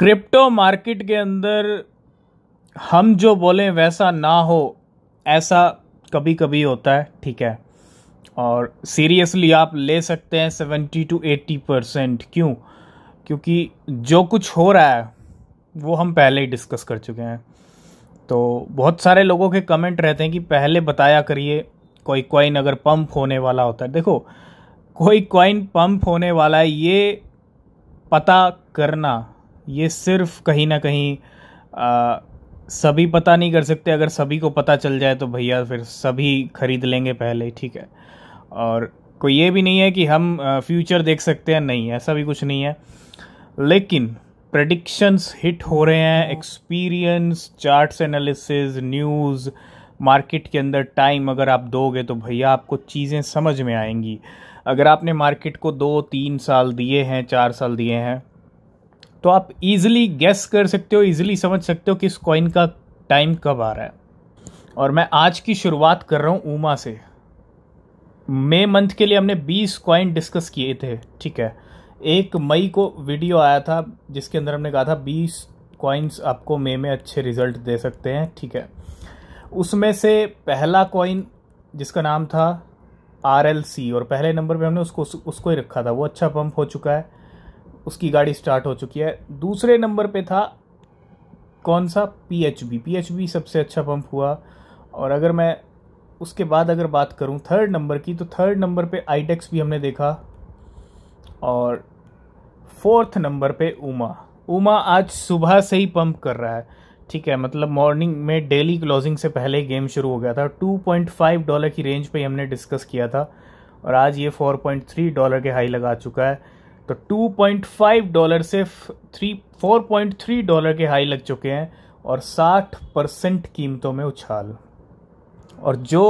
Crypto market के अंदर हम जो बोलें वैसा ना हो ऐसा कभी कभी होता है ठीक है और सीरियसली आप ले सकते हैं सेवेंटी टू एट्टी परसेंट क्यों क्योंकि जो कुछ हो रहा है वो हम पहले ही डिस्कस कर चुके हैं तो बहुत सारे लोगों के कमेंट रहते हैं कि पहले बताया करिए कोई कॉइन अगर पंप होने वाला होता है देखो कोई कॉइन पंप होने वाला है ये पता करना ये सिर्फ कहीं ना कहीं आ, सभी पता नहीं कर सकते अगर सभी को पता चल जाए तो भैया फिर सभी खरीद लेंगे पहले ठीक है और कोई ये भी नहीं है कि हम फ्यूचर देख सकते हैं नहीं ऐसा भी कुछ नहीं है लेकिन प्रडिक्शंस हिट हो रहे हैं experience charts analysis news market के अंदर टाइम अगर आप दोगे तो भैया आपको चीज़ें समझ में आएंगी अगर आपने मार्केट को दो तीन साल दिए हैं चार साल दिए हैं तो आप इजीली गेस कर सकते हो इजीली समझ सकते हो कि इस कॉइन का टाइम कब आ रहा है और मैं आज की शुरुआत कर रहा हूँ उमा से मई मंथ के लिए हमने 20 कॉइन डिस्कस किए थे ठीक है एक मई को वीडियो आया था जिसके अंदर हमने कहा था 20 कॉइन्स आपको मई में अच्छे रिजल्ट दे सकते हैं ठीक है उसमें से पहला कॉइन जिसका नाम था आर और पहले नंबर पे हमने उसको उसको ही रखा था वो अच्छा पंप हो चुका है उसकी गाड़ी स्टार्ट हो चुकी है दूसरे नंबर पे था कौन सा P H B P H B सबसे अच्छा पंप हुआ और अगर मैं उसके बाद अगर बात करूं थर्ड नंबर की तो थर्ड नंबर पे आईडेक्स भी हमने देखा और फोर्थ नंबर पे उमा उमा आज सुबह से ही पंप कर रहा है ठीक है मतलब मॉर्निंग में डेली क्लोजिंग से पहले गेम शुरू हो गया था 2.5 डॉलर की रेंज पे हमने डिस्कस किया था और आज ये 4.3 डॉलर के हाई लगा चुका है तो 2.5 डॉलर से थ्री 4.3 डॉलर के हाई लग चुके हैं और 60 परसेंट कीमतों में उछाल और जो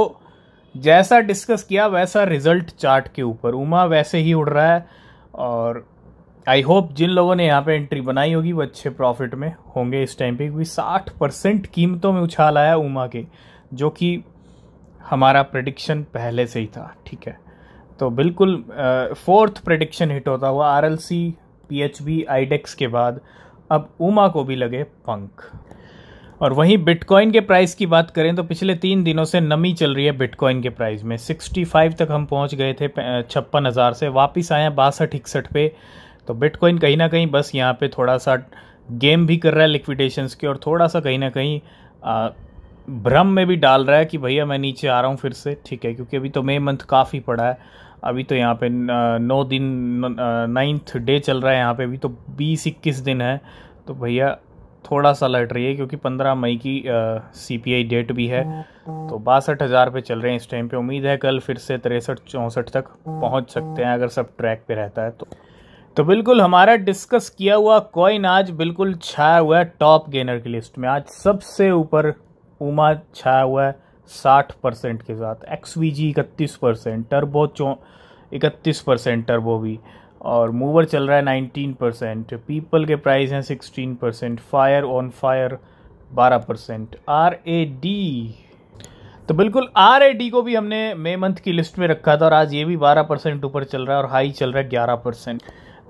जैसा डिस्कस किया वैसा रिजल्ट चार्ट के ऊपर उमा वैसे ही उड़ रहा है और आई होप जिन लोगों ने यहाँ पे एंट्री बनाई होगी वो अच्छे प्रॉफिट में होंगे इस टाइम पे क्योंकि साठ परसेंट कीमतों में उछाल आया उमा के जो कि हमारा प्रडिक्शन पहले से ही था ठीक है तो बिल्कुल फोर्थ प्रडिक्शन हिट होता हुआ R L C P H B IDEX के बाद अब उमा को भी लगे पंख और वहीं बिटकॉइन के प्राइस की बात करें तो पिछले तीन दिनों से नमी चल रही है बिटकॉइन के प्राइस में 65 तक हम पहुंच गए थे छप्पन हज़ार से वापस आए हैं बासठ इकसठ पे तो बिटकॉइन कहीं ना कहीं बस यहाँ पे थोड़ा सा गेम भी कर रहा है लिक्विडेशंस की और थोड़ा सा कहीं ना कहीं भ्रम में भी डाल रहा है कि भैया मैं नीचे आ रहा हूँ फिर से ठीक है क्योंकि अभी तो मे मंथ काफ़ी पड़ा है अभी तो यहाँ पे नौ दिन नाइन्थ डे चल रहा है यहाँ पे अभी तो बीस इक्कीस दिन है तो भैया थोड़ा सा लट रही है क्योंकि पंद्रह मई की सी पी आई डेट भी है तो बासठ हज़ार पे चल रहे हैं इस टाइम पे उम्मीद है कल फिर से तिरसठ चौंसठ तक पहुँच सकते हैं अगर सब ट्रैक पे रहता है तो तो बिल्कुल हमारा डिस्कस किया हुआ कॉइन आज बिल्कुल छाया हुआ है टॉप गेनर की लिस्ट में आज सबसे ऊपर उमा छाया हुआ है साठ परसेंट के साथ एक्स वी जी इकतीस परसेंट टर्बो चौ इकतीस परसेंट टर्बो भी और मूवर चल रहा है नाइनटीन परसेंट पीपल के प्राइस हैं sixteen percent fire on fire बारह परसेंट आर ए डी तो बिल्कुल आर ए डी को भी हमने मई मंथ की लिस्ट में रखा था और आज ये भी बारह परसेंट ऊपर चल रहा है और हाई चल रहा है ग्यारह परसेंट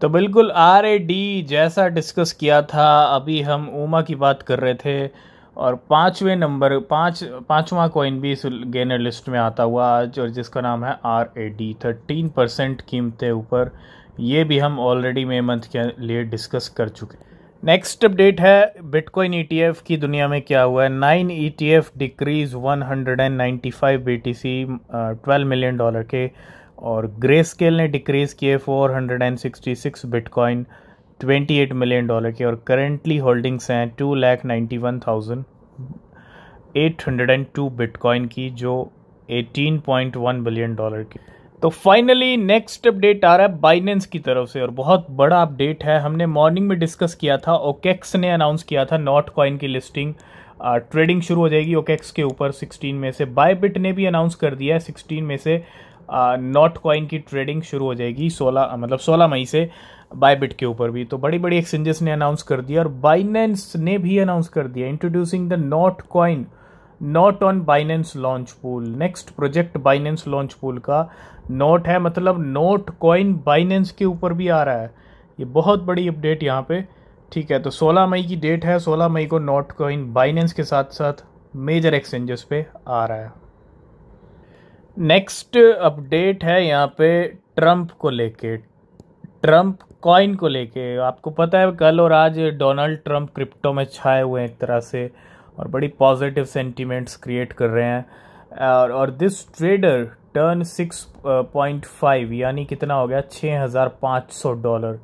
तो बिल्कुल आर ए डी जैसा डिस्कस किया था अभी हम उमा की बात कर रहे थे और पाँचवें नंबर पाँच पांचवा कॉइन भी इस गेनर लिस्ट में आता हुआ आज और जिसका नाम है R A D thirteen percent कीमतें ऊपर ये भी हम ऑलरेडी मे मंथ के लिए डिस्कस कर चुके हैं नेक्स्ट अपडेट है बिटकॉइन ईटीएफ e की दुनिया में क्या हुआ है nine ETF decrease 195 BTC 12 million dollar के और ग्रे स्केल ने डिक्रीज किए 466 bitcoin twenty eight million dollar की और करेंटली होल्डिंग्स हैं two lakh ninety one thousand eight hundred and two bitcoin की जो eighteen point one billion dollar की तो फाइनली नेक्स्ट अपडेट आ रहा है बाइनेंस की तरफ से और बहुत बड़ा अपडेट है हमने मॉर्निंग में डिस्कस किया था ओकेक्स ने अनाउंस किया था नॉट कॉइन की लिस्टिंग ट्रेडिंग शुरू हो जाएगी ओकेक्स के ऊपर 16 में से बायबिट ने भी अनाउंस कर दिया है 16 में से नॉट कॉइन की ट्रेडिंग शुरू हो जाएगी 16 मतलब 16 मई से बायबिट के ऊपर भी तो बड़ी बड़ी एक्सचेंजेस ने अनाउंस कर दिया और बाइनेंस ने भी अनाउंस कर दिया introducing the Notcoin not on Binance launch pool next project Binance launch pool का नोट है मतलब नोट कॉइन बाइनेंस के ऊपर भी आ रहा है ये बहुत बड़ी अपडेट यहाँ पे ठीक है तो 16 मई की डेट है 16 मई को नॉट कॉइन बाइनेंस के साथ साथ मेजर एक्सचेंजेस पे आ रहा है नेक्स्ट अपडेट है यहाँ पे ट्रंप को लेके ट्रम्प कॉइन को लेके आपको पता है कल और आज डोनाल्ड ट्रम्प क्रिप्टो में छाए हुए हैं एक तरह से और बड़ी पॉजिटिव सेंटीमेंट्स क्रिएट कर रहे हैं और और this trader turn six point five यानी कितना हो गया छः हज़ार पाँच सौ डॉलर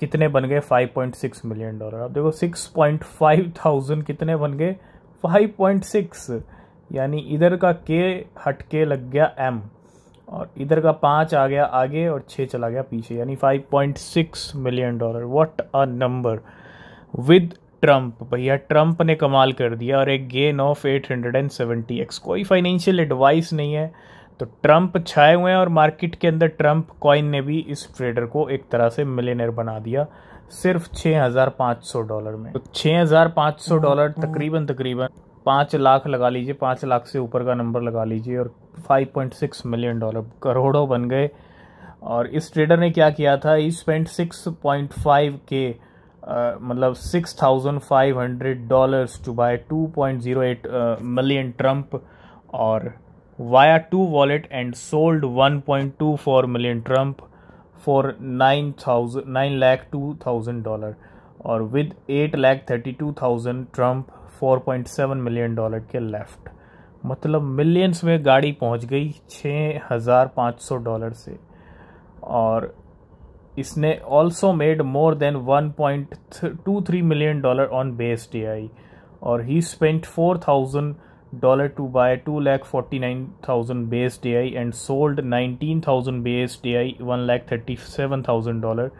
कितने बन गए five point six million dollar आप देखो सिक्स पॉइंट फाइव थाउजेंड कितने बन गए फाइव पॉइंट सिक्स यानी इधर का के हटके लग गया एम और इधर का पाँच आ गया आगे और छः चला गया पीछे यानी five point six million dollar what a number with Trump भैया ट्रम्प ने कमाल कर दिया और एक gain of eight hundred and seventy X कोई फाइनेंशियल एडवाइस नहीं है तो ट्रम्प छाए हुए हैं और मार्केट के अंदर ट्रम्प कॉइन ने भी इस ट्रेडर को एक तरह से मिलेनर बना दिया सिर्फ 6,500 डॉलर में तो 6,500 डॉलर हम्म, हम्म। तकरीबन तकरीबन पाँच लाख लगा लीजिए पाँच लाख से ऊपर का नंबर लगा लीजिए और 5.6 मिलियन डॉलर करोड़ों बन गए और इस ट्रेडर ने क्या किया था he spent six point five के मतलब six thousand five hundred dollars to buy two point zero eight million Trump और via two wallet and sold one point two four million Trump for nine thousand nine lakh two thousand dollar और with eight lakh thirty two thousand Trump four point seven million dollar के left मतलब millions में गाड़ी पहुंच गई छः हज़ार पाँच सौ डॉलर से और इसने also made more than one point two three million dollar on base D I और he spent four thousand dollar to buy two lakh forty nine thousand base D I and sold nineteen thousand base D I one lakh thirty seven thousand dollar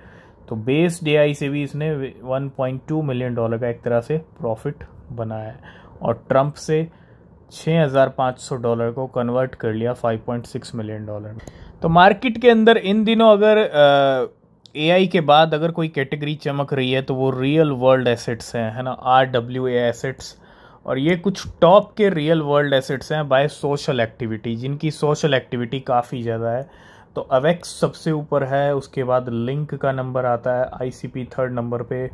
तो base D I से भी इसने 1.2 million dollar का एक तरह से profit बनाया है और ट्रंप से 6,500 डॉलर को कन्वर्ट कर लिया 5.6 मिलियन डॉलर तो मार्केट के अंदर इन दिनों अगर ए आई के बाद अगर कोई कैटेगरी चमक रही है तो वो रियल वर्ल्ड एसेट्स हैं है ना आर डब्ल्यू एसेट्स और ये कुछ टॉप के रियल वर्ल्ड एसेट्स हैं बाय सोशल एक्टिविटी जिनकी सोशल एक्टिविटी काफ़ी ज़्यादा है तो अवेक्स सबसे ऊपर है उसके बाद लिंक का नंबर आता है आईसीपी थर्ड नंबर पे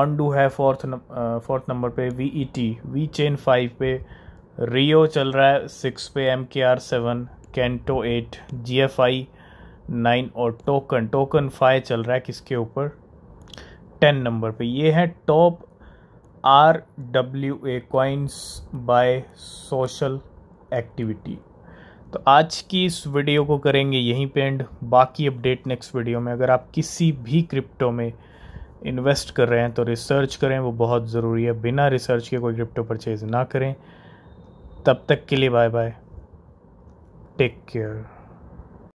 ऑन डू है फोर्थ फोर्थ नंबर पे V E T VeChain five पे रियो चल रहा है सिक्स पे M K R seven Canto eight G F I nine और टोकन टोकन फाइव चल रहा है किसके ऊपर टेन नंबर पे ये है top R W A coins by social activity तो आज की इस वीडियो को करेंगे यहीं पे एंड बाकी अपडेट नेक्स्ट वीडियो में अगर आप किसी भी क्रिप्टो में इन्वेस्ट कर रहे हैं तो रिसर्च करें वो बहुत ज़रूरी है बिना रिसर्च के कोई क्रिप्टो परचेज़ ना करें तब तक के लिए बाय बाय टेक केयर